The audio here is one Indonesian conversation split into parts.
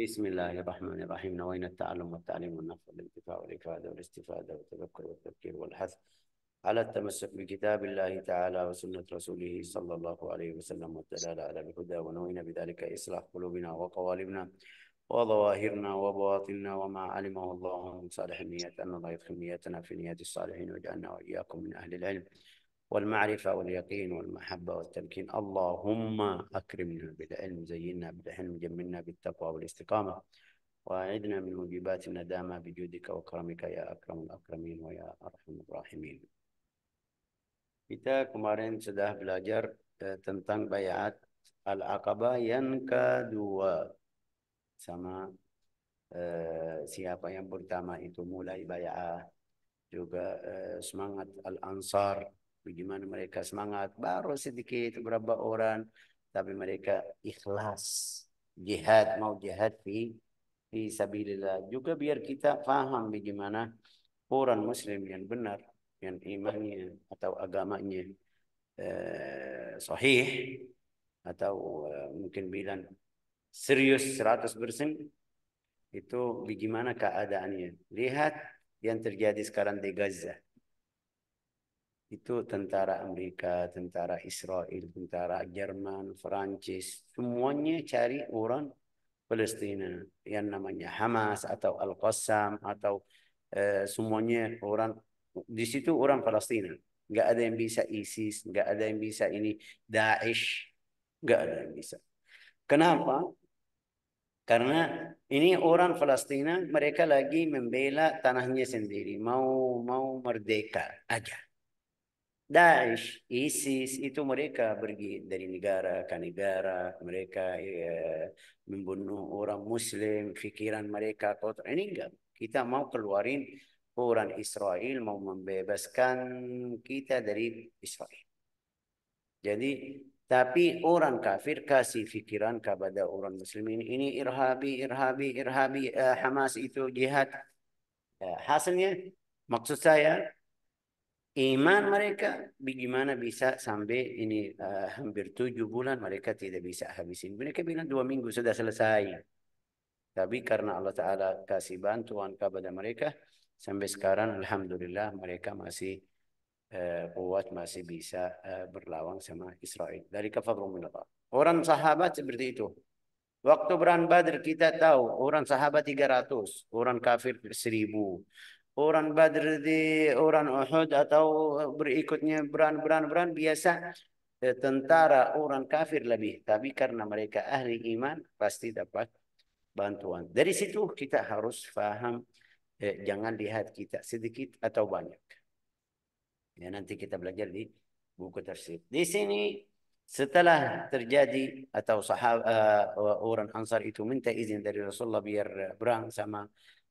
بسم الله الرحمن الرحيم نوينا التعلم والتعليم والنفع والانتفاع والإفادة والاستفادة والتذكر والتفكير والحث على التمسك بكتاب الله تعالى وسنة رسوله صلى الله عليه وسلم والدلالة على الهدى ونوينا بذلك إصلاح قلوبنا وقوالبنا وظواهرنا وبواطننا وما علمه الله من صالح النيات أن الله يدخل نيتنا في نيات الصالحين واجعلنا وإياكم من أهل العلم والمعرفة واليقين والمحبة والتمكين اللهم أكرمنا بالعلم زينا بالحلم جملنا بالتقوى والاستقامة وأعدنا من موجبات الندامة بجودك وكرمك يا أكرم الأكرمين ويا أرحم الراحمين كتاب kemarin sudah belajar eh, tentang bayat Al-Aqabah yang kedua sama eh, siapa yang pertama itu mulai bayat juga eh, semangat Al-Ansar Bagaimana mereka semangat. Baru sedikit beberapa orang. Tapi mereka ikhlas. Jihad. Mau jihad fi, fi sabilillah. Juga biar kita faham bagaimana orang muslim yang benar. Yang imannya atau agamanya eh, sahih. Atau eh, mungkin bilang serius 100% itu bagaimana keadaannya. Lihat yang terjadi sekarang di Gaza itu tentara Amerika, tentara Israel, tentara Jerman, Perancis, semuanya cari orang Palestina yang namanya Hamas atau Al-Qassam atau uh, semuanya orang di situ orang Palestina. Nggak ada yang bisa ISIS, nggak ada yang bisa ini Daesh, nggak ada yang bisa. Kenapa? Karena ini orang Palestina mereka lagi membela tanahnya sendiri, mau mau merdeka aja. Daesh, ISIS itu mereka pergi dari negara ke negara, mereka ya, membunuh orang Muslim, pikiran mereka kotor. Ini enggak. Kita mau keluarin orang Israel, mau membebaskan kita dari Israel. Jadi, tapi orang kafir kasih pikiran kepada orang Muslim ini, ini irhabi, irhabi, irhabi, eh, Hamas itu jihad. Ya, hasilnya, maksud saya, iman mereka bagaimana bisa sampai ini uh, hampir tujuh bulan mereka tidak bisa habisin. Mereka bilang dua minggu sudah selesai. Tapi karena Allah Ta'ala kasih bantuan kepada mereka, sampai sekarang Alhamdulillah mereka masih uh, kuat, masih bisa uh, eh, berlawan sama Israel. Dari kafadrumullah. Orang sahabat seperti itu. Waktu beran Badr kita tahu orang sahabat 300, orang kafir 1000, orang Badr di orang Uhud atau berikutnya beran-beran-beran biasa e, tentara orang kafir lebih tapi karena mereka ahli iman pasti dapat bantuan dari situ kita harus faham eh, jangan lihat kita sedikit atau banyak ya nanti kita belajar di buku tafsir di sini setelah terjadi atau sahabat uh, e, orang ansar itu minta izin dari Rasulullah biar berang sama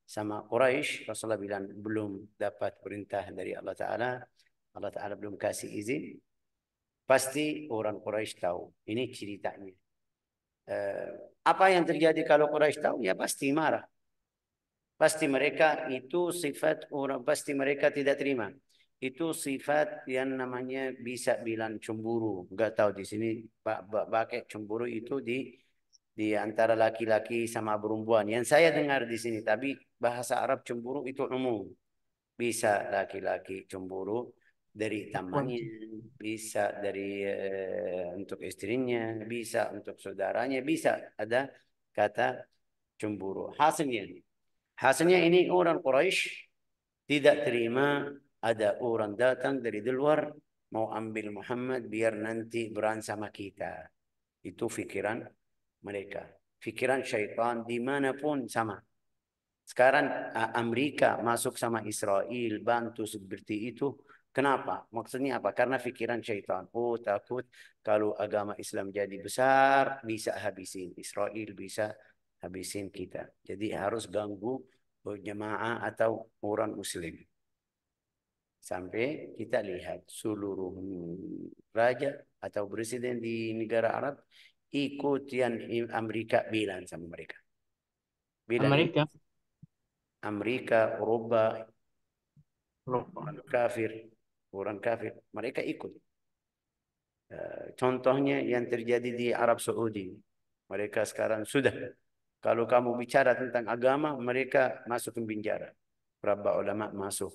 sama Quraisy Rasulullah bilang belum dapat perintah dari Allah Ta'ala Allah Ta'ala belum kasih izin pasti orang Quraisy tahu ini ceritanya eh, apa yang terjadi kalau Quraisy tahu ya pasti marah pasti mereka itu sifat orang pasti mereka tidak terima itu sifat yang namanya bisa bilang cemburu nggak tahu di sini pakai cemburu itu di di antara laki-laki sama perempuan. Yang saya dengar di sini, tapi bahasa Arab cemburu itu umum. Bisa laki-laki cemburu dari tamannya, bisa dari uh, untuk istrinya, bisa untuk saudaranya, bisa ada kata cemburu. Hasilnya, hasilnya ini orang Quraisy tidak terima ada orang datang dari luar mau ambil Muhammad biar nanti beran sama kita. Itu pikiran mereka. Pikiran syaitan dimanapun sama. Sekarang Amerika masuk sama Israel, bantu seperti itu. Kenapa? Maksudnya apa? Karena pikiran syaitan. Oh takut kalau agama Islam jadi besar bisa habisin. Israel bisa habisin kita. Jadi harus ganggu jemaah atau orang muslim. Sampai kita lihat seluruh raja atau presiden di negara Arab ikut yang Amerika bilang sama mereka. Bilang Amerika. Amerika, Eropa, orang kafir, orang kafir, mereka ikut. Eh, contohnya yang terjadi di Arab Saudi, mereka sekarang sudah. Kalau kamu bicara tentang agama, mereka masuk ke penjara. Berapa ulama masuk.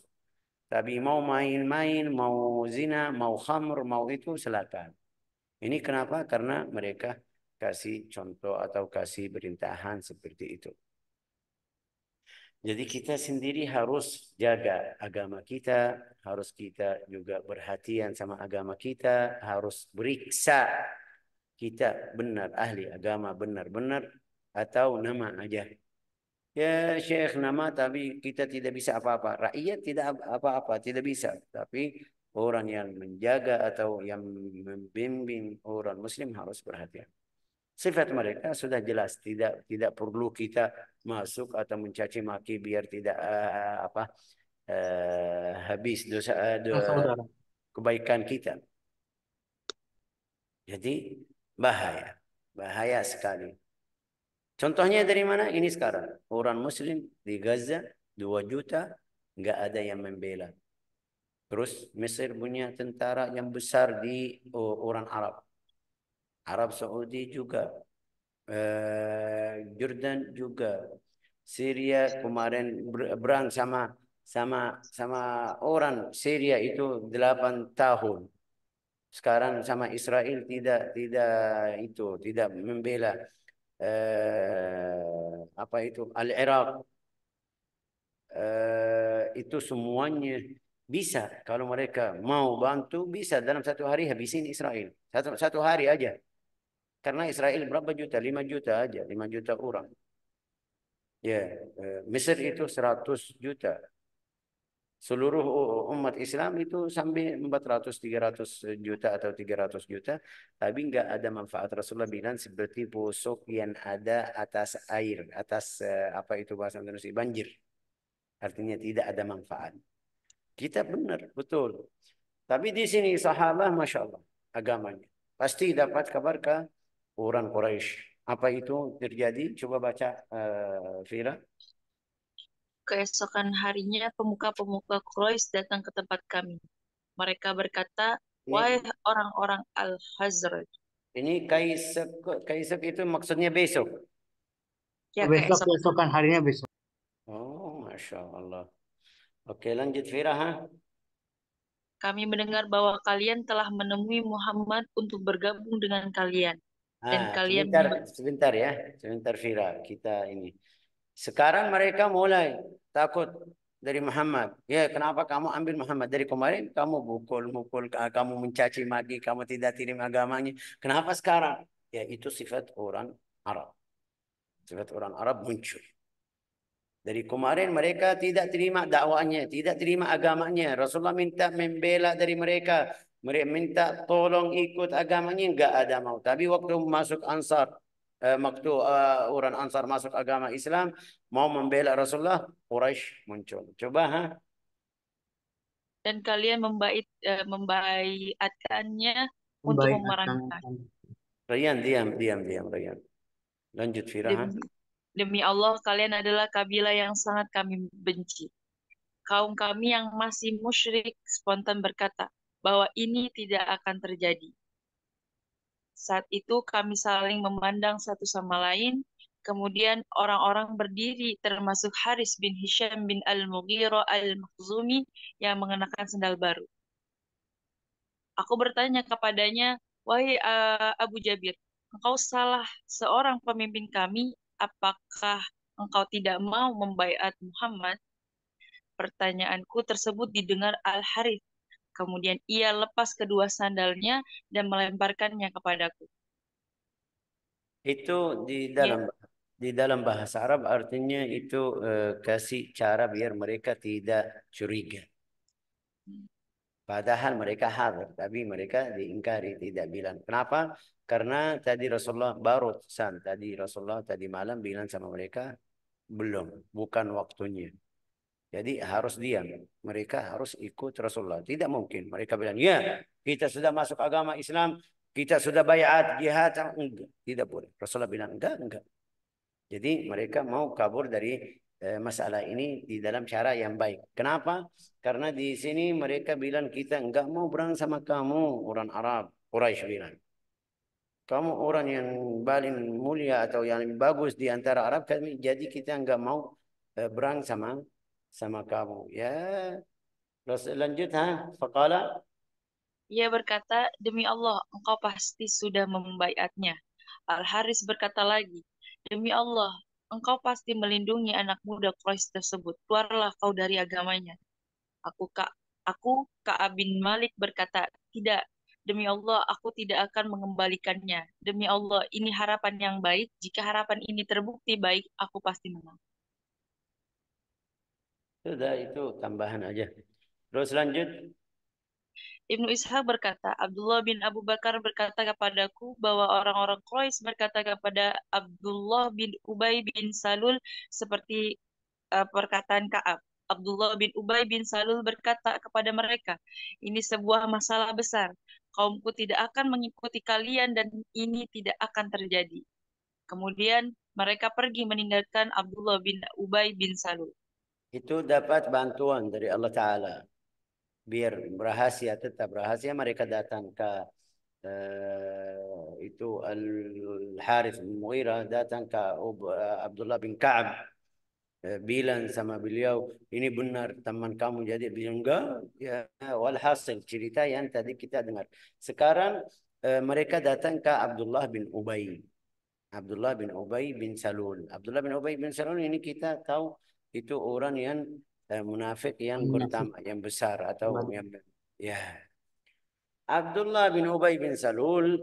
Tapi mau main-main, mau zina, mau khamr, mau itu silakan. Ini kenapa? Karena mereka kasih contoh atau kasih perintahan seperti itu. Jadi kita sendiri harus jaga agama kita, harus kita juga berhatian sama agama kita, harus beriksa kita benar ahli agama benar-benar atau nama aja. Ya Syekh nama tapi kita tidak bisa apa-apa. Rakyat tidak apa-apa, tidak bisa. Tapi orang yang menjaga atau yang membimbing orang muslim harus berhati-hati. Sifat mereka sudah jelas, tidak tidak perlu kita masuk atau mencaci maki biar tidak uh, apa uh, habis dosa uh, kebaikan kita. Jadi bahaya, bahaya sekali. Contohnya dari mana? Ini sekarang orang muslim di Gaza 2 juta nggak ada yang membela Terus Mesir punya tentara yang besar di oh, orang Arab. Arab Saudi juga. Eh, Jordan juga. Syria kemarin berang sama sama sama orang Syria itu 8 tahun. Sekarang sama Israel tidak tidak itu tidak membela eh, apa itu Al Iraq. Eh, itu semuanya bisa kalau mereka mau bantu bisa dalam satu hari habisin Israel. Satu, satu hari aja. Karena Israel berapa juta? 5 juta aja, 5 juta orang. Ya, eh, Mesir itu 100 juta. Seluruh umat Islam itu sampai 400 300 juta atau 300 juta, tapi enggak ada manfaat Rasulullah bilang seperti busuk yang ada atas air, atas eh, apa itu bahasa Indonesia banjir. Artinya tidak ada manfaat. Kita benar, betul. Tapi di sini sahabat Masya Allah agamanya. Pasti dapat kabar ke orang Quraisy. Apa itu terjadi? Coba baca uh, Fira. Keesokan harinya pemuka-pemuka Quraisy datang ke tempat kami. Mereka berkata, Wahai orang-orang Al-Hazraj. Ini Kaisek, Kaisek itu maksudnya besok? Ya, besok, keesokan harinya besok. Oh, Masya Allah. Oke, lanjut Fira. Ha? Kami mendengar bahwa kalian telah menemui Muhammad untuk bergabung dengan kalian. Ah, Dan kalian sebentar, sebentar ya, sebentar Fira, kita ini. Sekarang mereka mulai takut dari Muhammad. Ya, kenapa kamu ambil Muhammad? Dari kemarin kamu mukul-mukul, ah, kamu mencaci maki, kamu tidak terima agamanya. Kenapa sekarang? Ya, itu sifat orang Arab. Sifat orang Arab muncul. Dari kemarin mereka tidak terima dakwaannya, tidak terima agamanya. Rasulullah minta membela dari mereka. Mereka minta tolong ikut agamanya, enggak ada mau. Tapi waktu masuk Ansar, eh, waktu uh, orang Ansar masuk agama Islam, mau membela Rasulullah, Quraisy muncul. Coba ha. Dan kalian membait uh, membaiatkannya untuk memerangi. Rayyan, diam, diam, diam, Rayyan. Lanjut Firaha. Demi Allah, kalian adalah kabilah yang sangat kami benci. Kaum kami yang masih musyrik spontan berkata bahwa ini tidak akan terjadi. Saat itu kami saling memandang satu sama lain, Kemudian orang-orang berdiri termasuk Haris bin Hisham bin Al-Mughira Al-Makhzumi yang mengenakan sendal baru. Aku bertanya kepadanya, "Wahai eh, Abu Jabir, engkau salah seorang pemimpin kami apakah engkau tidak mau membaiat Muhammad? Pertanyaanku tersebut didengar Al-Harith. Kemudian ia lepas kedua sandalnya dan melemparkannya kepadaku. Itu di iya. dalam ya. di dalam bahasa Arab artinya itu uh, kasih cara biar mereka tidak curiga. Hmm. Padahal mereka hadir, tapi mereka diingkari, tidak bilang. Kenapa? Karena tadi Rasulullah baru pesan, tadi Rasulullah tadi malam bilang sama mereka, belum, bukan waktunya. Jadi harus diam. Mereka harus ikut Rasulullah. Tidak mungkin. Mereka bilang, ya kita sudah masuk agama Islam, kita sudah bayat, jihad. Tidak boleh. Rasulullah bilang, enggak, enggak. Jadi mereka mau kabur dari Eh, masalah ini di dalam cara yang baik. Kenapa? Karena di sini mereka bilang kita nggak mau berang sama kamu orang Arab, Quraisy bilang. Kamu orang yang paling mulia atau yang bagus di antara Arab kami, jadi kita enggak mau eh, berang sama sama kamu. Ya, terus lanjut ha, faqala Ia berkata, demi Allah, engkau pasti sudah membaiatnya. Al Haris berkata lagi, demi Allah, Engkau pasti melindungi anak muda Quraisy tersebut. Keluarlah kau dari agamanya. Aku Kak aku Ka'ab bin Malik berkata, "Tidak, demi Allah aku tidak akan mengembalikannya. Demi Allah, ini harapan yang baik. Jika harapan ini terbukti baik, aku pasti menang." Sudah itu tambahan aja. Terus lanjut. Ibnu Ishaq berkata, Abdullah bin Abu Bakar berkata kepadaku bahwa orang-orang Quraisy berkata kepada Abdullah bin Ubay bin Salul seperti uh, perkataan Ka'ab. Abdullah bin Ubay bin Salul berkata kepada mereka, ini sebuah masalah besar. Kaumku tidak akan mengikuti kalian dan ini tidak akan terjadi. Kemudian mereka pergi meninggalkan Abdullah bin Ubay bin Salul. Itu dapat bantuan dari Allah Ta'ala biar rahasia tetap rahasia mereka datang ke uh, itu Al-Harith bin Mughirah datang ke uh, Abdullah bin Ka'ab uh, bilang sama beliau ini benar teman kamu jadi bilang enggak ya walhasil cerita yang tadi kita dengar sekarang uh, mereka datang ke Abdullah bin Ubay Abdullah bin Ubay bin Salul Abdullah bin Ubay bin Salul ini kita tahu itu orang yang dan munafik yang munafik. pertama yang besar atau munafik. yang ya Abdullah bin Ubay bin Salul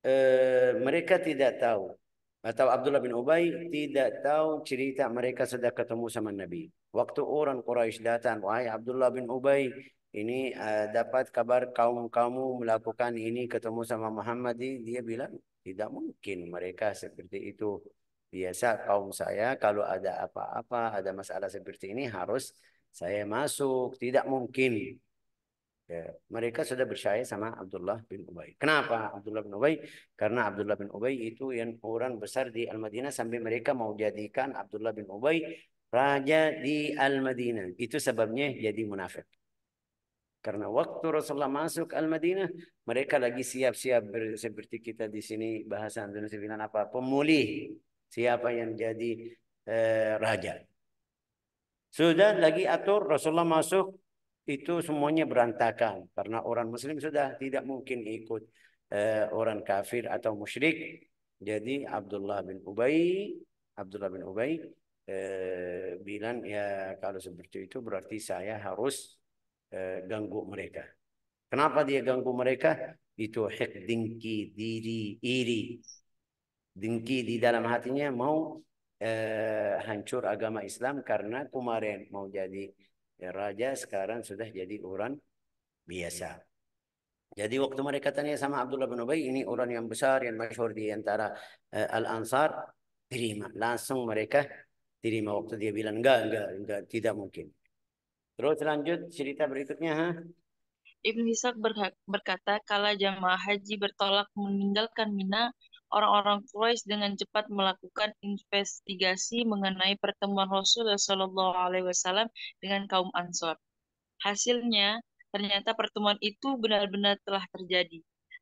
eh, mereka tidak tahu atau Abdullah bin Ubay tidak tahu cerita mereka sudah ketemu sama Nabi. Waktu orang Quraisy datang, wahai Abdullah bin Ubay, ini eh, dapat kabar kaum kamu melakukan ini ketemu sama Muhammad, dia bilang tidak mungkin mereka seperti itu. Biasa kaum saya kalau ada apa-apa, ada masalah seperti ini harus saya masuk. Tidak mungkin. Ya, mereka sudah percaya sama Abdullah bin Ubay. Kenapa Abdullah bin Ubay? Karena Abdullah bin Ubay itu yang orang besar di Al-Madinah sampai mereka mau jadikan Abdullah bin Ubay raja di Al-Madinah. Itu sebabnya jadi munafik. Karena waktu Rasulullah masuk Al-Madinah, mereka lagi siap-siap seperti kita di sini bahasa Indonesia bilang apa? Pemulih siapa yang jadi eh, raja. Sudah lagi atur Rasulullah masuk itu semuanya berantakan karena orang muslim sudah tidak mungkin ikut eh, orang kafir atau musyrik. Jadi Abdullah bin Ubay, Abdullah bin Ubay eh, bilang ya kalau seperti itu berarti saya harus eh, ganggu mereka. Kenapa dia ganggu mereka? Itu hikdinki diri iri dengki di dalam hatinya mau eh, hancur agama Islam karena kemarin mau jadi eh, raja sekarang sudah jadi orang biasa. Jadi waktu mereka tanya sama Abdullah bin Ubay ini orang yang besar yang masyhur di antara eh, Al-Ansar terima langsung mereka terima waktu dia bilang enggak enggak enggak tidak mungkin. Terus lanjut cerita berikutnya ha. Ibn Ishaq berkata kala jamaah haji bertolak meninggalkan Mina orang-orang Quraisy dengan cepat melakukan investigasi mengenai pertemuan Rasulullah Shallallahu Alaihi Wasallam dengan kaum Ansor. Hasilnya, ternyata pertemuan itu benar-benar telah terjadi.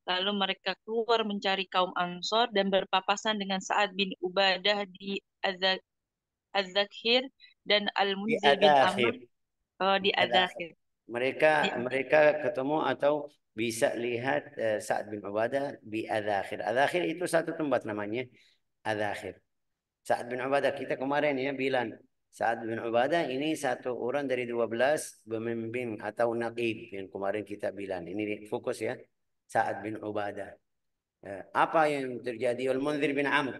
Lalu mereka keluar mencari kaum Ansor dan berpapasan dengan Sa'ad bin Ubadah di Az-Zakhir dan Al-Munzir bin Amr uh, di zakhir Mereka mereka ketemu atau bisa lihat uh, eh, Sa'ad bin Ubadah di Adakhir. Adakhir itu satu tempat namanya Adakhir. Sa'ad bin Ubadah kita kemarin ya bilang Sa'ad bin Ubadah ini satu orang dari dua belas pemimpin atau naqib yang kemarin kita bilang. Ini fokus ya. Sa'ad bin Ubadah. Ya, apa yang terjadi? Al-Munzir bin Amr.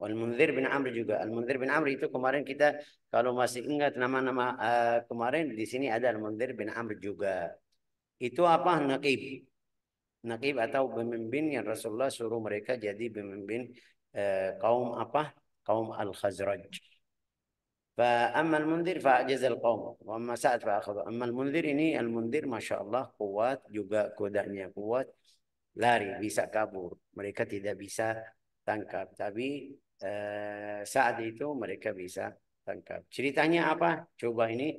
Al-Munzir bin Amr juga. Al-Munzir bin Amr itu kemarin kita kalau masih ingat nama-nama uh, kemarin di sini ada Al-Munzir bin Amr juga. Itu apa? nakib, nakib atau pemimpin yang Rasulullah suruh mereka jadi pemimpin eh, kaum apa? Kaum Al-Khazraj. Fa amal فأما المنذر فأعجز القوم وأما fa فأخذ amal mundir ini mundir Masya Allah kuat juga kudanya kuat lari bisa kabur mereka tidak bisa tangkap tapi eh, saat itu mereka bisa tangkap ceritanya apa coba ini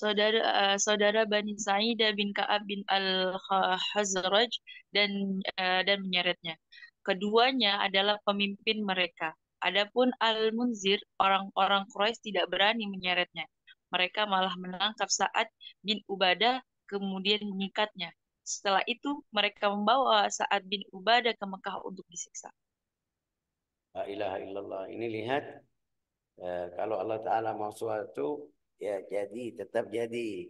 saudara uh, saudara Bani Sa'idah bin Ka'ab bin al Khazraj dan uh, dan menyeretnya. Keduanya adalah pemimpin mereka. Adapun Al-Munzir, orang-orang Quraisy tidak berani menyeretnya. Mereka malah menangkap Sa'ad bin Ubadah kemudian mengikatnya. Setelah itu mereka membawa Sa'ad bin Ubadah ke Mekah untuk disiksa. La ilaha illallah. Ini lihat eh, kalau Allah Ta'ala mau suatu ya jadi tetap jadi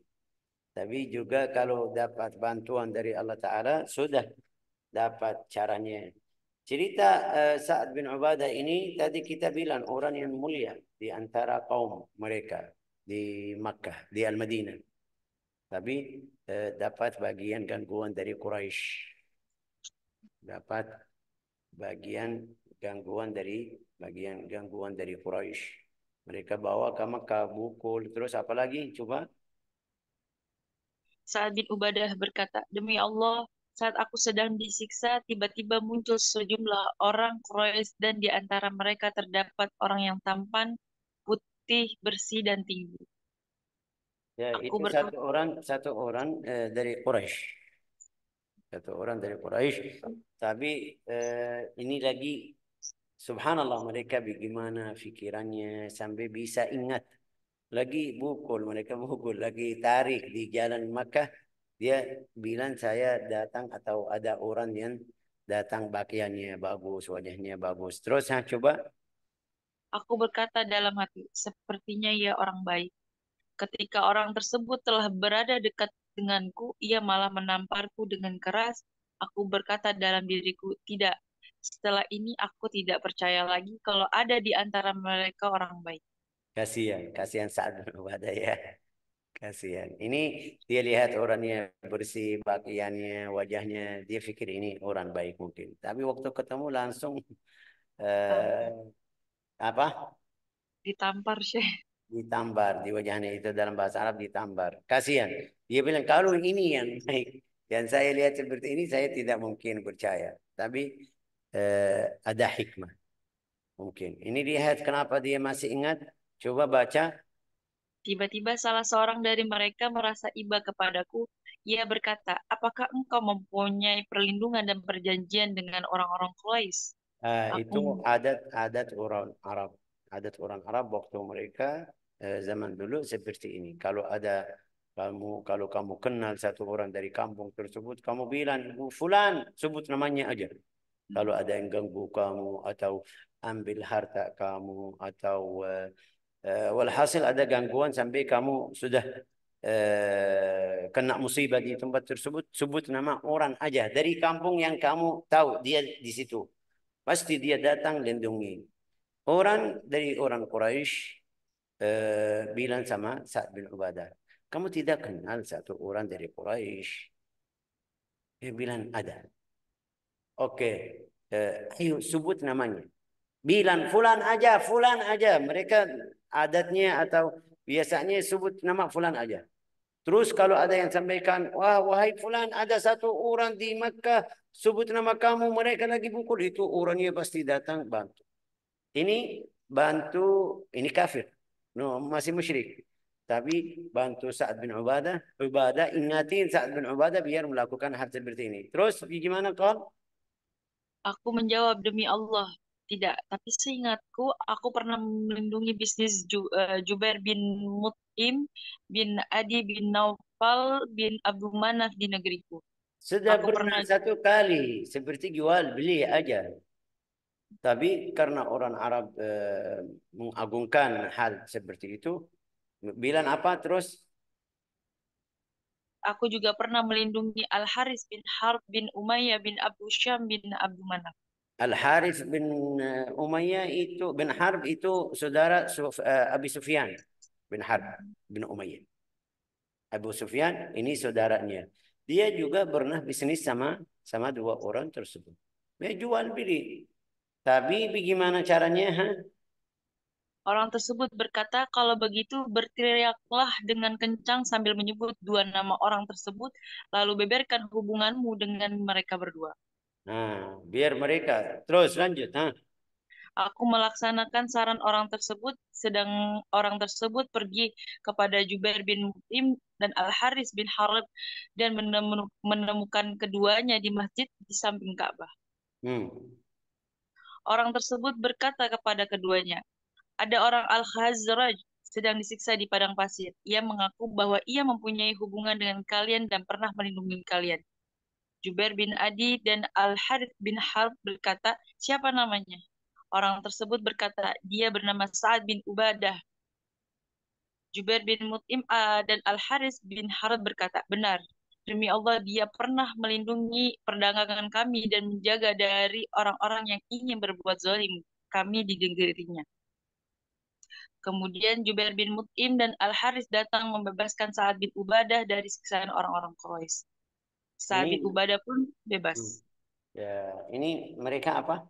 tapi juga kalau dapat bantuan dari Allah Ta'ala sudah dapat caranya cerita uh, Sa'ad bin Ubadah ini tadi kita bilang orang yang mulia di antara kaum mereka di Makkah di Al-Madinah tapi uh, dapat bagian gangguan dari Quraisy dapat bagian gangguan dari bagian gangguan dari Quraisy mereka bawa ke Mekah, bukul. Terus apa lagi? Coba. Saat bin Ubadah berkata, Demi Allah, saat aku sedang disiksa, tiba-tiba muncul sejumlah orang Quraisy dan di antara mereka terdapat orang yang tampan, putih, bersih, dan tinggi. Ya, aku itu berkata, satu orang satu orang eh, dari Quraisy. Satu orang dari Quraisy. Tapi eh, ini lagi Subhanallah mereka bagaimana fikirannya sampai bisa ingat. Lagi bukul mereka bukul Lagi tarik di jalan Makkah. Dia bilang saya datang atau ada orang yang datang bagiannya bagus, wajahnya bagus. Terus saya coba. Aku berkata dalam hati, sepertinya ia orang baik. Ketika orang tersebut telah berada dekat denganku, ia malah menamparku dengan keras. Aku berkata dalam diriku, tidak, setelah ini aku tidak percaya lagi kalau ada di antara mereka orang baik. Kasihan, kasihan saat bin ya. Kasihan. Ini dia lihat orangnya bersih, bagiannya, wajahnya. Dia pikir ini orang baik mungkin. Tapi waktu ketemu langsung uh, apa? Ditampar sih. Ditampar di wajahnya itu dalam bahasa Arab ditampar. Kasihan. Dia bilang kalau ini yang baik dan saya lihat seperti ini saya tidak mungkin percaya. Tapi Eh, ada hikmah. Mungkin. Ini lihat kenapa dia masih ingat. Coba baca. Tiba-tiba salah seorang dari mereka merasa iba kepadaku. Ia berkata, apakah engkau mempunyai perlindungan dan perjanjian dengan orang-orang Quraisy? Uh, Itu adat adat orang Arab. Adat orang Arab waktu mereka uh, zaman dulu seperti ini. Kalau ada kamu kalau kamu kenal satu orang dari kampung tersebut, kamu bilang oh, fulan, sebut namanya aja. Kalau ada yang ganggu kamu atau ambil harta kamu atau uh, walhasil ada gangguan sampai kamu sudah uh, kena musibah di tempat tersebut, sebut nama orang aja dari kampung yang kamu tahu dia di situ. Pasti dia datang lindungi. Orang dari orang Quraisy uh, bilang sama saat bin Ubadah, kamu tidak kenal satu orang dari Quraisy. Dia bilang ada. Oke, eh, ayo sebut namanya. Bilang fulan aja, fulan aja. Mereka adatnya atau biasanya sebut nama fulan aja. Terus kalau ada yang sampaikan, wah wahai fulan ada satu orang di Makkah sebut nama kamu mereka lagi pukul itu orangnya pasti datang bantu. Ini bantu ini kafir. No, masih musyrik. Tapi bantu Sa'ad bin Ubadah, Ubadah ingatin Sa'ad bin Ubadah biar melakukan hal seperti ini. Terus gimana kau? Aku menjawab, demi Allah, tidak. Tapi seingatku, aku pernah melindungi bisnis Ju, uh, Jubair bin Mut'im bin Adi bin Naufal bin Abu Manaf di negeriku. Sudah aku pernah, satu kali, seperti jual beli aja. Tapi karena orang Arab uh, mengagungkan hal seperti itu, bilang apa terus Aku juga pernah melindungi Al-Haris bin Harb bin Umayyah bin Abu Syam bin Abu Manaf. Al-Haris bin uh, Umayyah itu bin Harb itu saudara Suf, uh, Abi Sufyan bin Harb bin Umayyah. Abu Sufyan ini saudaranya. Dia juga pernah bisnis sama sama dua orang tersebut. Dia jual beli. Tapi bagaimana caranya? Ha? Orang tersebut berkata, kalau begitu berteriaklah dengan kencang sambil menyebut dua nama orang tersebut, lalu beberkan hubunganmu dengan mereka berdua. Nah, biar mereka terus lanjut. Huh? Aku melaksanakan saran orang tersebut, sedang orang tersebut pergi kepada Jubair bin Mutim dan Al-Haris bin Harib dan menemukan keduanya di masjid di samping Ka'bah. Hmm. Orang tersebut berkata kepada keduanya, ada orang Al-Khazraj sedang disiksa di padang pasir. Ia mengaku bahwa ia mempunyai hubungan dengan kalian dan pernah melindungi kalian. Jubair bin Adi dan Al-Harith bin Harb berkata, siapa namanya? Orang tersebut berkata, dia bernama Sa'ad bin Ubadah. Jubair bin Mut'im ah, dan Al-Harith bin Harb berkata, benar. Demi Allah, dia pernah melindungi perdagangan kami dan menjaga dari orang-orang yang ingin berbuat zalim Kami di negerinya. Kemudian Jubair bin Mut'im dan Al-Haris datang membebaskan Sa'ad bin Ubadah dari siksaan orang-orang Quraisy. Sa'ad bin Ubadah pun bebas. Hmm. Ya, ini mereka apa?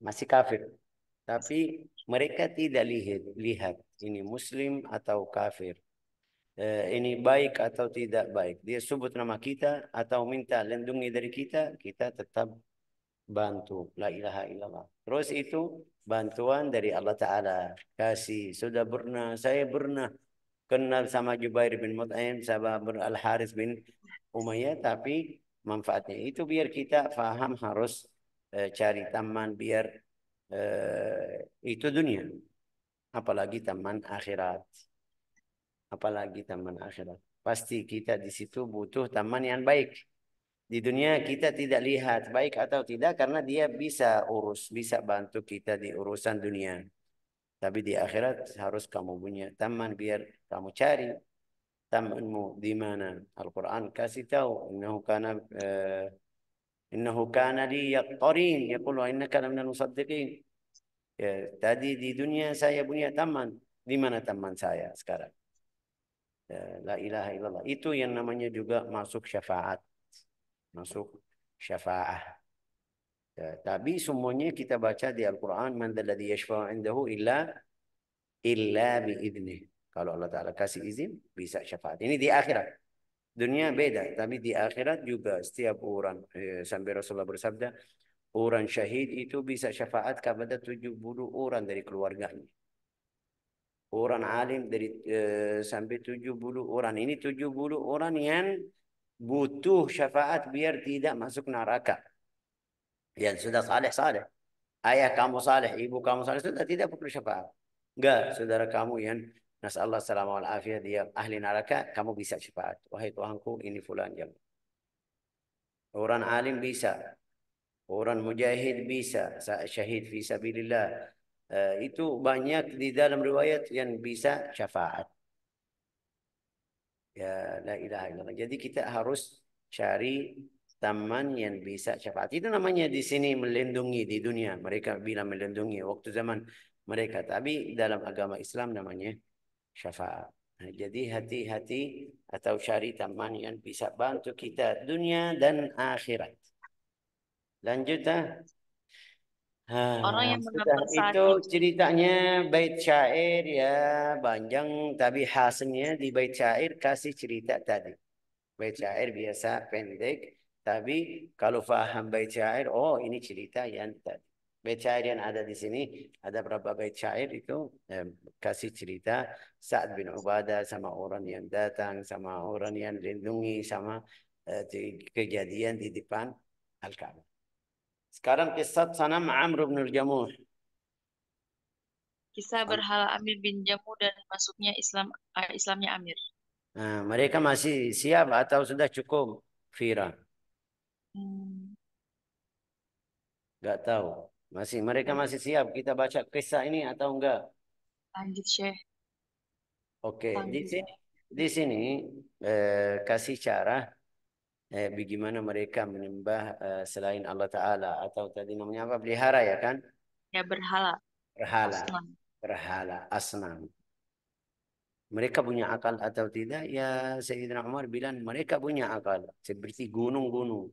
Masih kafir. Tapi mereka tidak lihat, lihat ini muslim atau kafir. Eh, ini baik atau tidak baik. Dia sebut nama kita atau minta lindungi dari kita, kita tetap bantu la ilaha illallah. Terus itu bantuan dari Allah Ta'ala. Kasih, sudah pernah, saya pernah kenal sama Jubair bin Mut'aim, sama Al-Haris bin Umayyah, tapi manfaatnya itu biar kita faham harus e, cari taman biar e, itu dunia. Apalagi taman akhirat. Apalagi taman akhirat. Pasti kita di situ butuh taman yang baik. Di dunia kita tidak lihat baik atau tidak karena dia bisa urus, bisa bantu kita di urusan dunia. Tapi di akhirat harus kamu punya teman biar kamu cari temanmu di mana. Al-Quran kasih tahu. Innahu kana, uh, innahu kana li yaqtarin. Yaqulu innaka laminal musaddiqin. Ya, tadi di dunia saya punya teman. Di mana teman saya sekarang? Ya, la ilaha illallah. Itu yang namanya juga masuk syafaat masuk syafaah. Ya, tapi semuanya kita baca di Al-Quran, man dalladhi yashfa'u indahu illa illa bi'idnih. Kalau Allah Ta'ala kasih izin, bisa syafaat. Ini di akhirat. Dunia beda, tapi di akhirat juga setiap orang, eh, sampai Rasulullah bersabda, orang syahid itu bisa syafaat kepada 70 orang dari keluarganya. Orang alim dari eh, sampai 70 orang. Ini 70 orang yang butuh syafaat biar tidak masuk neraka. Yang sudah saleh-saleh. Ayah kamu saleh, ibu kamu saleh sudah tidak perlu syafaat. Enggak, saudara kamu yang Nasallah Allah wal afiyah dia ahli neraka, kamu bisa syafaat. Wahai Tuhanku, ini fulan jam. Orang alim bisa. Orang mujahid bisa. Syahid bisa sabilillah. Uh, itu banyak di dalam riwayat yang bisa syafaat. ya la ilaha illallah. Jadi kita harus cari taman yang bisa syafaat. Itu namanya di sini melindungi di dunia. Mereka bila melindungi waktu zaman mereka. Tapi dalam agama Islam namanya syafaat. Nah, jadi hati-hati atau cari taman yang bisa bantu kita dunia dan akhirat. Lanjutlah. Orang yang sudah itu ceritanya bait syair ya panjang tapi hasilnya di bait syair kasih cerita tadi. Bait syair biasa pendek tapi kalau faham bait syair oh ini cerita yang tadi. Bait syair yang ada di sini ada berapa bait syair itu eh, kasih cerita saat bin Ubadah sama orang yang datang sama orang yang lindungi sama eh, kejadian di depan Al-Ka'bah. Sekarang kisah Sanam Amr bin Jamuh. Kisah berhala Amir bin Jamuh dan masuknya Islam eh, Islamnya Amir. Nah, mereka masih siap atau sudah cukup, Fira? Hmm. tahu. Masih mereka masih siap kita baca kisah ini atau enggak? Lanjut, Syekh. Oke, okay. di sini di sini eh, kasih cara eh, bagaimana mereka menyembah eh, selain Allah Ta'ala atau tadi namanya apa pelihara ya kan ya berhala berhala asnam. berhala asnam mereka punya akal atau tidak ya Sayyidina Umar bilang mereka punya akal seperti gunung-gunung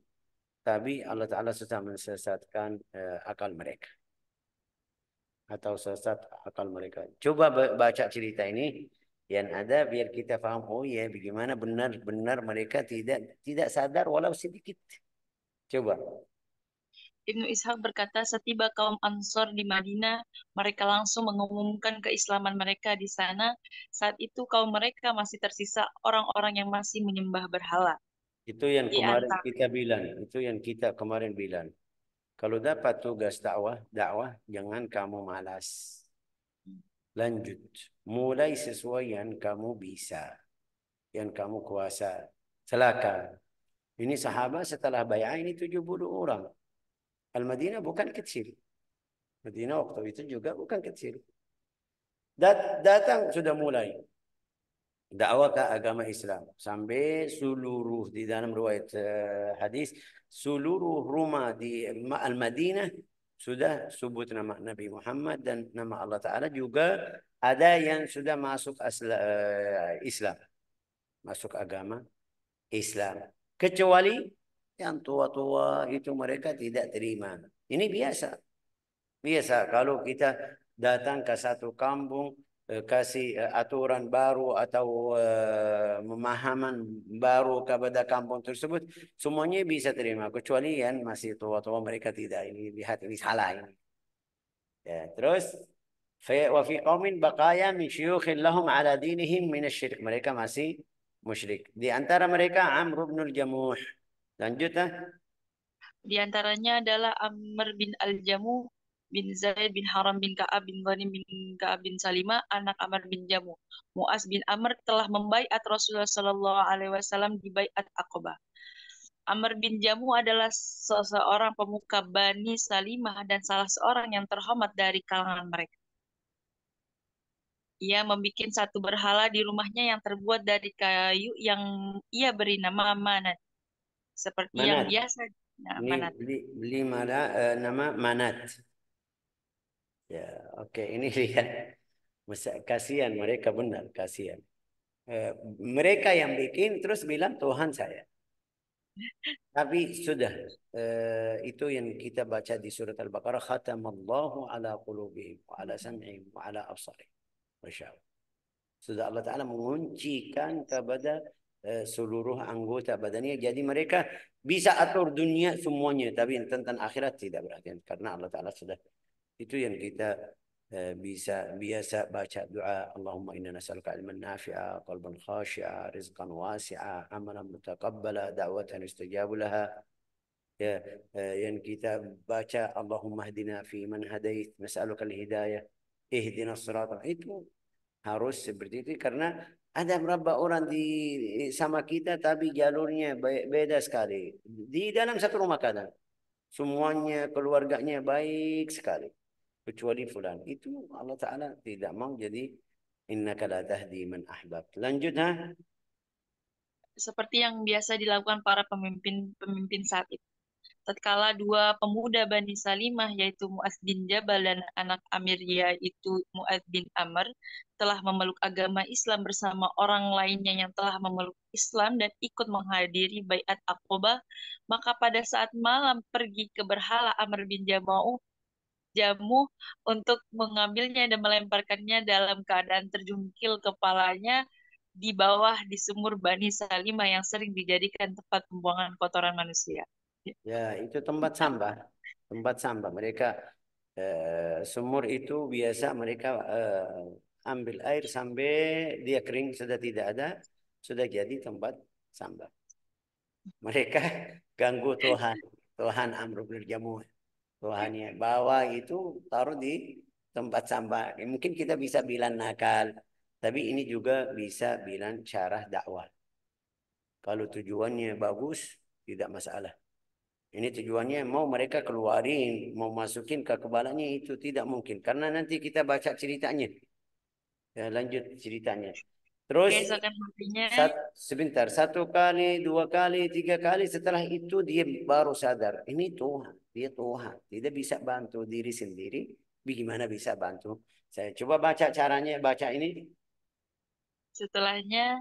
tapi Allah Ta'ala sudah mensesatkan eh, akal mereka atau sesat akal mereka coba baca cerita ini yang ada biar kita faham oh ya bagaimana benar-benar mereka tidak tidak sadar walau sedikit. Coba. Ibnu Ishaq berkata setiba kaum Ansor di Madinah, mereka langsung mengumumkan keislaman mereka di sana. Saat itu kaum mereka masih tersisa orang-orang yang masih menyembah berhala. Itu yang di kemarin antar. kita bilang, itu yang kita kemarin bilang. Kalau dapat tugas dakwah, dakwah jangan kamu malas. Hmm. Lanjut mulai sesuai yang kamu bisa, yang kamu kuasa. Celaka. Ini sahabat setelah bayar ini 70 orang. Al-Madinah bukan kecil. Madinah waktu itu juga bukan kecil. Dat datang sudah mulai. Dakwah ke agama Islam. Sampai seluruh di dalam riwayat uh, hadis. Seluruh rumah di Al-Madinah sudah sebut nama Nabi Muhammad dan nama Allah Taala juga ada yang sudah masuk asla, uh, Islam masuk agama Islam kecuali yang tua-tua itu mereka tidak terima ini biasa biasa kalau kita datang ke satu kampung Eh, kasih eh, aturan baru atau pemahaman eh, baru kepada kampung tersebut semuanya bisa terima kecuali yang masih tua-tua mereka tidak ini lihat ini salah ini ya terus wa fi qaumin baqaya min syuyukhin lahum ala dinihim min syirik mereka masih musyrik di antara mereka Amr bin al-Jamuh lanjutnya ah. di antaranya adalah Amr bin al-Jamuh bin Zaid bin Haram bin Ka'ab bin Bani bin Ka'ab bin Salima anak Amr bin Jamu. Mu'az bin Amr telah membaiat Rasulullah Shallallahu alaihi wasallam di baiat Aqabah. Amr bin Jamu adalah seseorang pemuka Bani Salimah dan salah seorang yang terhormat dari kalangan mereka. Ia membuat satu berhala di rumahnya yang terbuat dari kayu yang ia beri nama Manat. Seperti Manat. yang biasa. Nah, beli, Manat. Beli, beli mala, uh, eh, nama Manat. Ya, oke. Okay. Ini lihat. Masa, kasihan mereka benar, kasihan. Eh, mereka yang bikin terus bilang Tuhan saya. Tapi sudah eh, itu yang kita baca di surat Al-Baqarah khatamallahu ala qulubihim wa ala sam'ihim wa ala absarihim. Masya Sudah Allah Ta'ala menguncikan kepada eh, seluruh anggota badannya. Jadi mereka bisa atur dunia semuanya. Tapi tentang akhirat tidak berarti. Karena Allah Ta'ala sudah itu yang kita eh, bisa biasa baca doa Allahumma inna nas'aluka ilman nafi'a, qalban khashi'a, rizqan wasi'a, amalan mutaqabbala, da'watan istajabu laha. Ya, eh, yang kita baca Allahumma hdina fi man hadait, nas'aluka al-hidayah, ihdina sirata. Itu harus seperti itu karena ada berapa orang di sama kita tapi jalurnya beda sekali. Di dalam satu rumah kadang semuanya keluarganya baik sekali kecuali fulan. Itu Allah Ta'ala tidak mau jadi innaka la tahdi man ahbab. Lanjut ha. Seperti yang biasa dilakukan para pemimpin-pemimpin saat itu. Tatkala dua pemuda Bani Salimah yaitu Mu'az bin Jabal dan anak Amir itu Mu'az bin Amr telah memeluk agama Islam bersama orang lainnya yang telah memeluk Islam dan ikut menghadiri Baiat Aqobah, maka pada saat malam pergi ke berhala Amr bin Jamau jamu untuk mengambilnya dan melemparkannya dalam keadaan terjungkil kepalanya di bawah di sumur Bani Salimah yang sering dijadikan tempat pembuangan kotoran manusia. Ya, itu tempat sampah. Tempat sampah. Mereka eh, sumur itu biasa mereka eh, ambil air sampai dia kering sudah tidak ada, sudah jadi tempat sampah. Mereka ganggu Tuhan, Tuhan Amrul Jamu. Jamuh rohani bawa itu taruh di tempat sampah. Ya, mungkin kita bisa bilang nakal, tapi ini juga bisa bilang cara dakwah. Kalau tujuannya bagus, tidak masalah. Ini tujuannya mau mereka keluarin, mau masukin ke kepalanya itu tidak mungkin. Karena nanti kita baca ceritanya. Ya, lanjut ceritanya. Terus sat, sebentar, satu kali, dua kali, tiga kali. Setelah itu dia baru sadar. Ini Tuhan dia Tuhan tidak bisa bantu diri sendiri bagaimana bisa bantu saya coba baca caranya baca ini setelahnya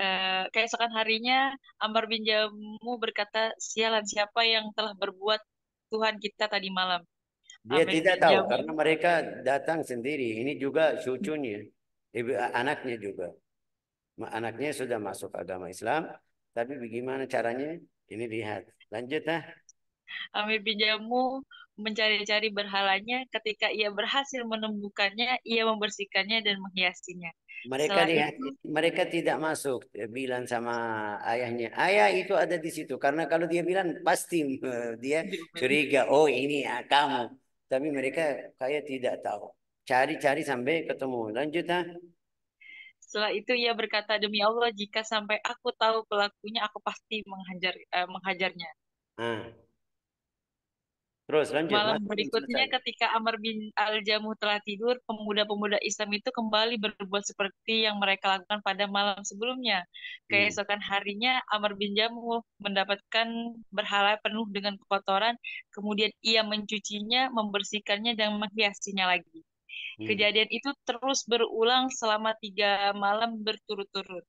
eh, keesokan harinya Amr bin Jamu berkata sialan siapa yang telah berbuat Tuhan kita tadi malam dia Amin tidak tahu Jamu. karena mereka datang sendiri ini juga cucunya anaknya juga anaknya sudah masuk agama Islam tapi bagaimana caranya ini lihat lanjut ah bin pinjamu mencari-cari berhalanya ketika ia berhasil menemukannya ia membersihkannya dan menghiasinya mereka lihat mereka tidak masuk dia bilang sama ayahnya ayah itu ada di situ karena kalau dia bilang pasti dia curiga oh ini ya, kamu tapi mereka kayak tidak tahu cari-cari sampai ketemu lanjut ha? setelah itu ia berkata demi Allah jika sampai aku tahu pelakunya aku pasti menghajar eh, menghajarnya hmm. Terus lanjut. Malam lanjut, berikutnya selesai. ketika Amr bin Al-Jamuh telah tidur, pemuda-pemuda Islam itu kembali berbuat seperti yang mereka lakukan pada malam sebelumnya. Hmm. Keesokan harinya Amr bin Jamuh mendapatkan berhala penuh dengan kotoran, kemudian ia mencucinya, membersihkannya dan menghiasinya lagi. Hmm. Kejadian itu terus berulang selama tiga malam berturut-turut.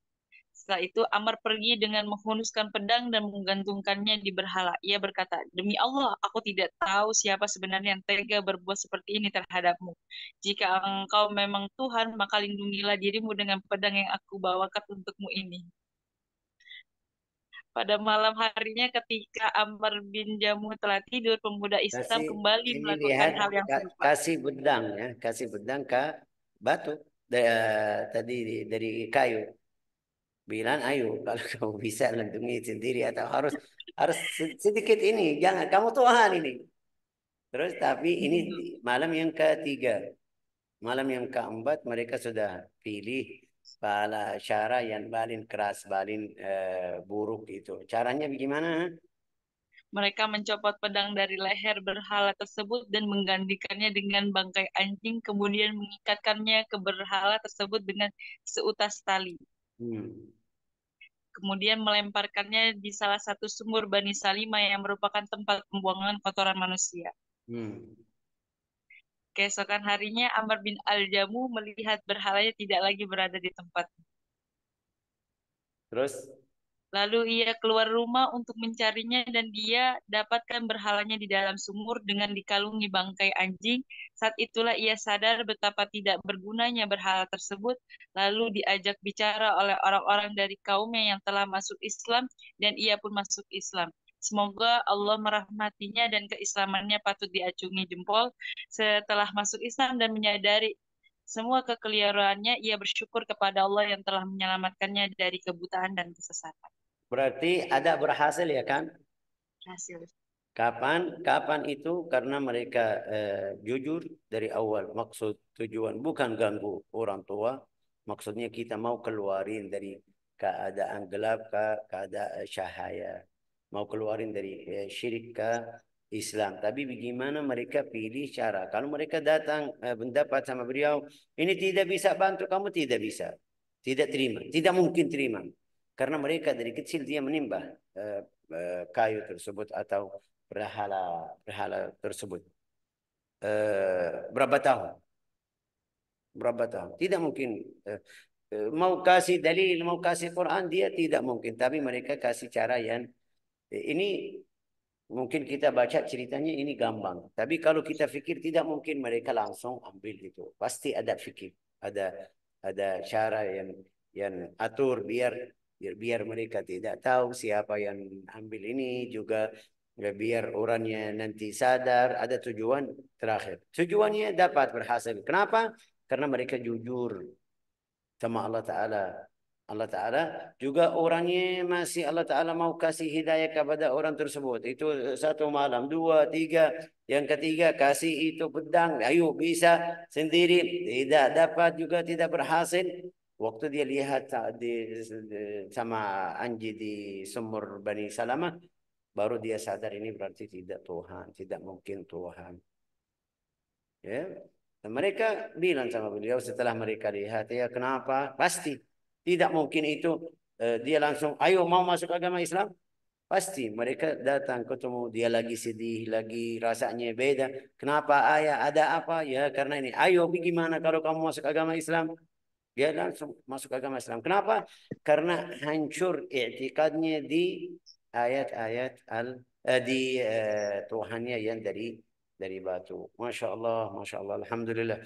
Setelah itu Amr pergi dengan menghunuskan pedang dan menggantungkannya di berhala. Ia berkata, Demi Allah, aku tidak tahu siapa sebenarnya yang tega berbuat seperti ini terhadapmu. Jika engkau memang Tuhan, maka lindungilah dirimu dengan pedang yang aku bawakan untukmu ini. Pada malam harinya ketika Amr bin Jamu telah tidur, pemuda Islam kasih, kembali melakukan lihat, hal yang sama. Kasih bedang ya, kasih bedang ke batu da, eh, tadi dari kayu bilang ayo kalau kamu bisa lindungi sendiri atau harus harus sedikit ini jangan kamu Tuhan ini terus tapi ini hmm. malam yang ketiga malam yang keempat mereka sudah pilih pala cara yang balin keras balin uh, buruk itu caranya bagaimana mereka mencopot pedang dari leher berhala tersebut dan menggantikannya dengan bangkai anjing, kemudian mengikatkannya ke berhala tersebut dengan seutas tali. Hmm kemudian melemparkannya di salah satu sumur Bani Salima yang merupakan tempat pembuangan kotoran manusia. Hmm. Keesokan harinya Amr bin Al-Jamu melihat berhalanya tidak lagi berada di tempat. Terus? Lalu ia keluar rumah untuk mencarinya dan dia dapatkan berhalanya di dalam sumur dengan dikalungi bangkai anjing. Saat itulah ia sadar betapa tidak bergunanya berhala tersebut, lalu diajak bicara oleh orang-orang dari kaumnya yang telah masuk Islam dan ia pun masuk Islam. Semoga Allah merahmatinya dan keislamannya patut diacungi jempol. Setelah masuk Islam dan menyadari semua kekeliruannya, ia bersyukur kepada Allah yang telah menyelamatkannya dari kebutaan dan kesesatan. Berarti ada berhasil ya kan? Berhasil. Kapan? Kapan itu karena mereka eh, jujur dari awal maksud tujuan bukan ganggu orang tua. Maksudnya kita mau keluarin dari keadaan gelap ke keadaan eh, cahaya. Mau keluarin dari eh, syirik ke Islam. Tapi bagaimana mereka pilih cara? Kalau mereka datang eh, pendapat sama beliau, ini tidak bisa bantu kamu, tidak bisa. Tidak terima, tidak mungkin terima. Karena mereka dari kecil dia menimba uh, eh, uh, eh, kayu tersebut atau berhala berhala tersebut. Uh, berapa tahun? Berapa tahun? Tidak mungkin uh, mau kasih dalil, mau kasih Quran dia tidak mungkin. Tapi mereka kasih cara yang ini mungkin kita baca ceritanya ini gampang. Tapi kalau kita pikir tidak mungkin mereka langsung ambil itu. Pasti ada fikir, ada ada cara yang yang atur biar biar, mereka tidak tahu siapa yang ambil ini juga ya, biar orangnya nanti sadar ada tujuan terakhir tujuannya dapat berhasil kenapa karena mereka jujur sama Allah Taala Allah Ta'ala juga orangnya masih Allah Ta'ala mau kasih hidayah kepada orang tersebut. Itu satu malam, dua, tiga. Yang ketiga kasih itu pedang. Ayo bisa sendiri. Tidak dapat juga tidak berhasil waktu dia lihat di, sama anji di sumur Bani salama baru dia sadar ini berarti tidak Tuhan, tidak mungkin Tuhan. Ya, dan mereka bilang sama beliau setelah mereka lihat, ya kenapa? Pasti tidak mungkin itu. Eh, dia langsung, ayo mau masuk agama Islam? Pasti mereka datang ketemu dia lagi sedih, lagi rasanya beda. Kenapa ayah? Ada apa? Ya karena ini. Ayo bagaimana kalau kamu masuk agama Islam? Dia langsung masuk agama Islam. Kenapa? Karena hancur i'tikadnya di ayat-ayat al eh, di uh, Tuhannya yang dari dari batu. Masya Allah, Masya Allah, Alhamdulillah.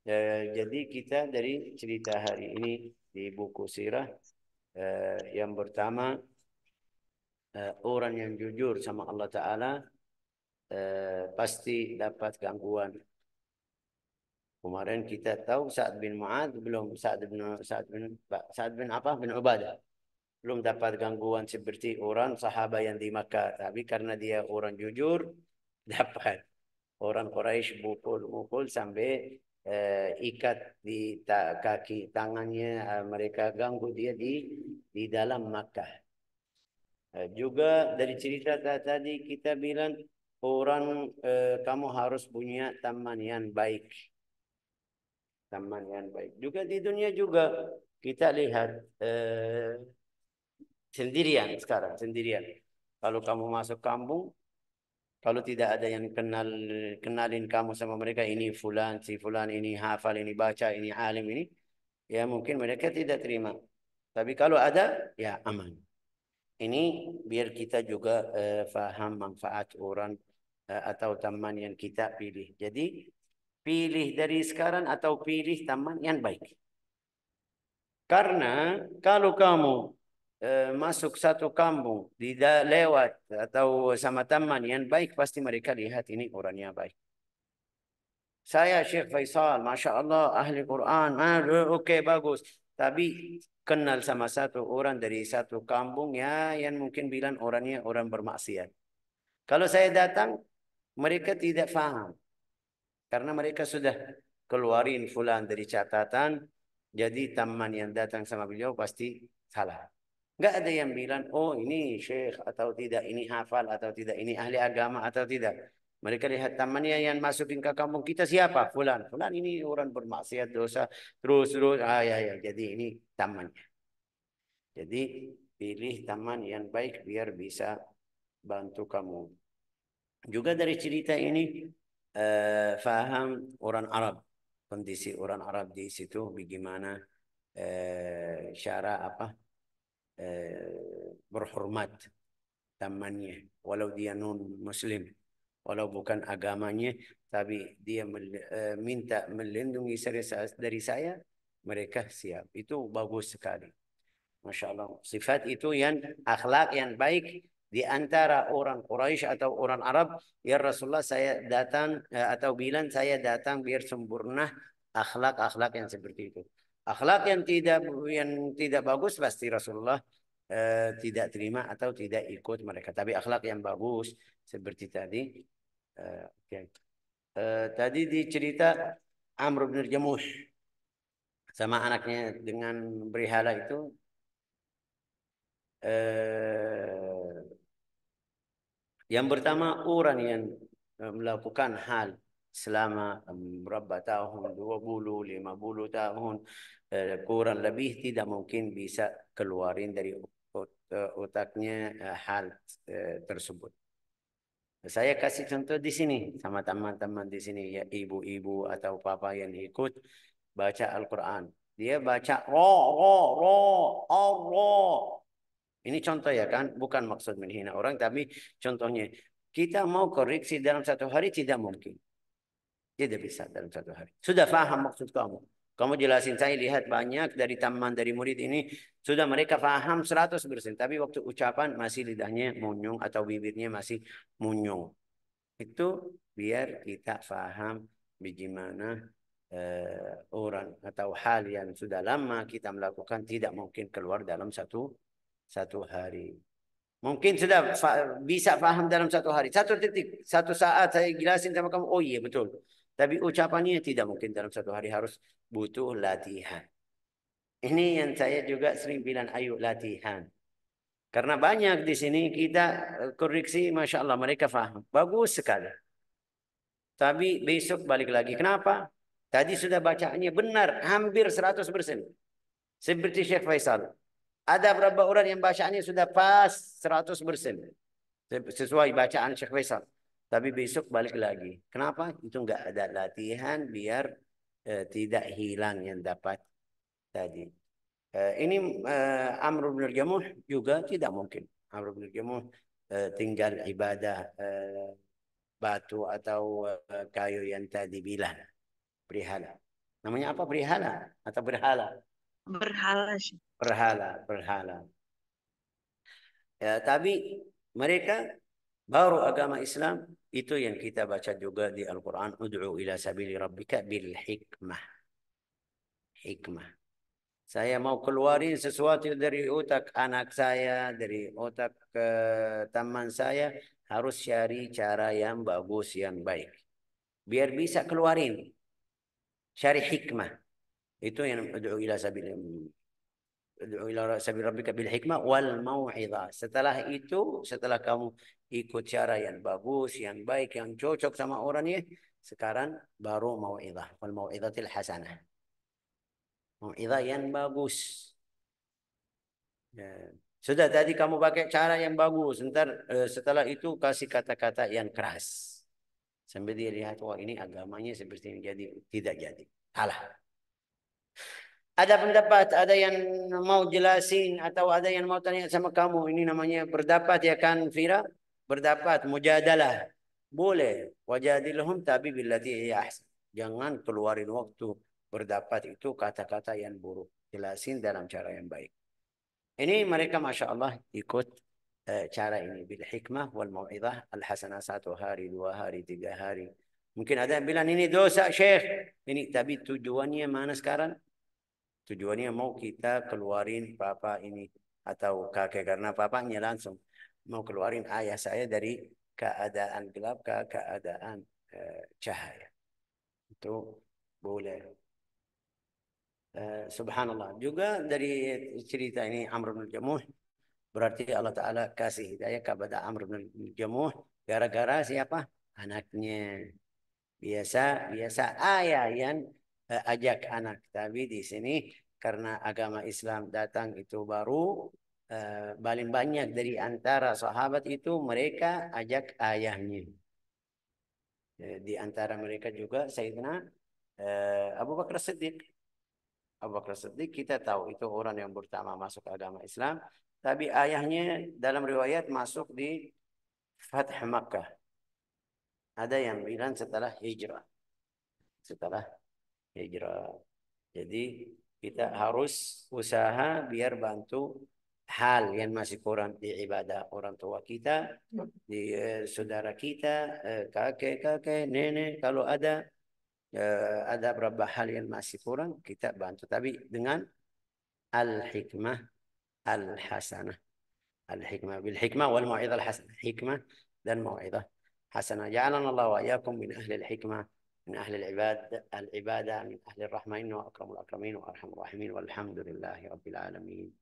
Eh, jadi kita dari cerita hari ini di buku sirah yang pertama orang yang jujur sama Allah Ta'ala pasti dapat gangguan Kemarin kita tahu Sa'ad bin Mu'ad belum Sa'ad bin Sa'ad bin Sa'ad bin apa? Bin Ubadah. Belum dapat gangguan seperti orang sahabat yang di Makkah, tapi karena dia orang jujur dapat. Orang Quraisy mukul-mukul sampai eh, ikat di ta kaki tangannya eh, mereka ganggu dia di di dalam Makkah. Eh, juga dari cerita tadi kita bilang orang eh, kamu harus punya teman yang baik teman yang baik. Juga di dunia juga kita lihat eh, sendirian sekarang, sendirian. Kalau kamu masuk kampung, kalau tidak ada yang kenal kenalin kamu sama mereka ini fulan, si fulan ini hafal, ini baca, ini alim ini, ya mungkin mereka tidak terima. Tapi kalau ada, ya aman. Ini biar kita juga eh, faham manfaat orang eh, atau teman yang kita pilih. Jadi Pilih dari sekarang atau pilih teman yang baik. Karena kalau kamu e, masuk satu kampung, tidak lewat atau sama teman yang baik, pasti mereka lihat ini orangnya baik. Saya Syekh Faisal, Masya Allah, ahli Quran, oke okay, bagus. Tapi kenal sama satu orang dari satu kampung ya yang mungkin bilang orangnya orang bermaksiat. Kalau saya datang, mereka tidak faham. Karena mereka sudah keluarin fulan dari catatan. Jadi teman yang datang sama beliau pasti salah. Nggak ada yang bilang, oh ini syekh atau tidak, ini hafal atau tidak, ini ahli agama atau tidak. Mereka lihat temannya yang masukin ke kampung kita siapa? Fulan. Fulan ini orang bermaksiat dosa. Terus, terus. Ah, ya, ya. Jadi ini tamannya. Jadi pilih teman yang baik biar bisa bantu kamu. Juga dari cerita ini eh, faham orang Arab kondisi orang Arab di situ bagaimana eh, cara apa eh, berhormat temannya walau dia non muslim walau bukan agamanya tapi dia eh, minta melindungi saya dari saya mereka siap itu bagus sekali Masya Allah. Sifat itu yang akhlak yang baik di antara orang Quraisy atau orang Arab, ya Rasulullah saya datang eh, atau bilang saya datang biar sempurna akhlak-akhlak yang seperti itu. Akhlak yang tidak yang tidak bagus pasti Rasulullah eh, tidak terima atau tidak ikut mereka. Tapi akhlak yang bagus seperti tadi. Eh, oke okay. tadi dicerita Amr bin Jamush sama anaknya dengan berhala itu. Yang pertama orang yang eh, melakukan hal selama berapa tahun, 20, 50 tahun, eh, kurang lebih tidak mungkin bisa keluarin dari eh, otaknya hal tersebut. Saya kasih contoh di sini sama teman-teman di sini ya ibu-ibu atau papa yang ikut baca Al-Qur'an. Dia baca ro ro ro ro ini contoh ya kan, bukan maksud menghina orang, tapi contohnya kita mau koreksi dalam satu hari tidak mungkin. Tidak bisa dalam satu hari. Sudah faham maksud kamu. Kamu jelasin saya lihat banyak dari teman dari murid ini sudah mereka paham 100%, tapi waktu ucapan masih lidahnya munyung atau bibirnya masih munyung. Itu biar kita faham bagaimana uh, orang atau hal yang sudah lama kita melakukan tidak mungkin keluar dalam satu satu hari. Mungkin sudah fa bisa paham dalam satu hari. Satu titik, satu saat saya jelasin sama kamu, oh iya betul. Tapi ucapannya tidak mungkin dalam satu hari harus butuh latihan. Ini yang saya juga sering bilang, ayo latihan. Karena banyak di sini kita eh, koreksi, Masya Allah mereka paham Bagus sekali. Tapi besok balik lagi. Kenapa? Tadi sudah bacaannya benar, hampir 100%. Seperti Syekh Faisal. Ada berapa orang yang bacaannya sudah pas 100% sesuai bacaan Syekh Faisal. Tapi besok balik lagi. Kenapa? Itu enggak ada latihan biar eh, tidak hilang yang dapat tadi. Eh, ini eh, Amr bin Jamuh juga tidak mungkin. Amr bin Jamuh eh, tinggal ibadah eh, batu atau eh, kayu yang tadi bilang. Perihala. Namanya apa perihala atau berhala? Berhala berhala-berhala. Ya, tapi mereka baru agama Islam itu yang kita baca juga di Al-Quran. Ud'u ila sabili rabbika bil hikmah. Hikmah. Saya mau keluarin sesuatu dari otak anak saya, dari otak uh, teman saya. Harus cari cara yang bagus, yang baik. Biar bisa keluarin. Cari hikmah. Itu yang ud'u ila sabili setelah itu, setelah kamu ikut cara yang bagus, yang baik, yang cocok sama orangnya, sekarang baru mau mau'izah. Wal mau'izatil hasanah. Mau'izah yang bagus. Ya. Sudah tadi kamu pakai cara yang bagus. Ntar eh, setelah itu kasih kata-kata yang keras. Sampai dia lihat, wah ini agamanya seperti ini. Jadi tidak jadi. Alah. Ada pendapat, ada yang mau jelasin atau ada yang mau tanya sama kamu. Ini namanya berdapat ya kan Fira? Berdapat, mujadalah. Boleh. Wajadilhum tapi billati dia Jangan keluarin waktu berdapat itu kata-kata yang buruk. Jelasin dalam cara yang baik. Ini mereka Masya Allah ikut eh, cara ini. Bil hikmah wal maw'idah al-hasanah satu hari, dua hari, tiga hari. Mungkin ada yang bilang ini dosa Syekh. Ini tapi tujuannya mana sekarang? Tujuannya mau kita keluarin papa ini atau kakek karena papanya langsung mau keluarin ayah saya dari keadaan gelap ke keadaan uh, cahaya. Itu boleh. Uh, subhanallah. Juga dari cerita ini Amr bin Jamuh berarti Allah Ta'ala kasih hidayah kepada Amr bin Jamuh gara-gara siapa? Anaknya. Biasa, biasa ayah yang Eh, ajak anak. Tapi di sini karena agama Islam datang itu baru eh, paling banyak dari antara sahabat itu mereka ajak ayahnya. Eh, di antara mereka juga Sayyidina eh, Abu Bakar Siddiq. Abu Bakar Siddiq kita tahu itu orang yang pertama masuk agama Islam. Tapi ayahnya dalam riwayat masuk di Fath Makkah. Ada yang bilang setelah hijrah. Setelah hijrah. Ya, gitu. Jadi kita harus usaha biar bantu hal yang masih kurang di ibadah orang tua kita, hmm. di eh, saudara kita, eh, kakek kakek, nenek kalau ada eh, ada beberapa hal yang masih kurang kita bantu. Tapi dengan al hikmah al hasanah, al hikmah bil hikmah wal muaidah al hasanah, hikmah dan muaidah hasanah. ya Allah wa iyyakum min ahli al hikmah. من أهل العباد العبادة من أهل الرحمة إنه أكرم الأكرمين وأرحم الراحمين والحمد لله رب العالمين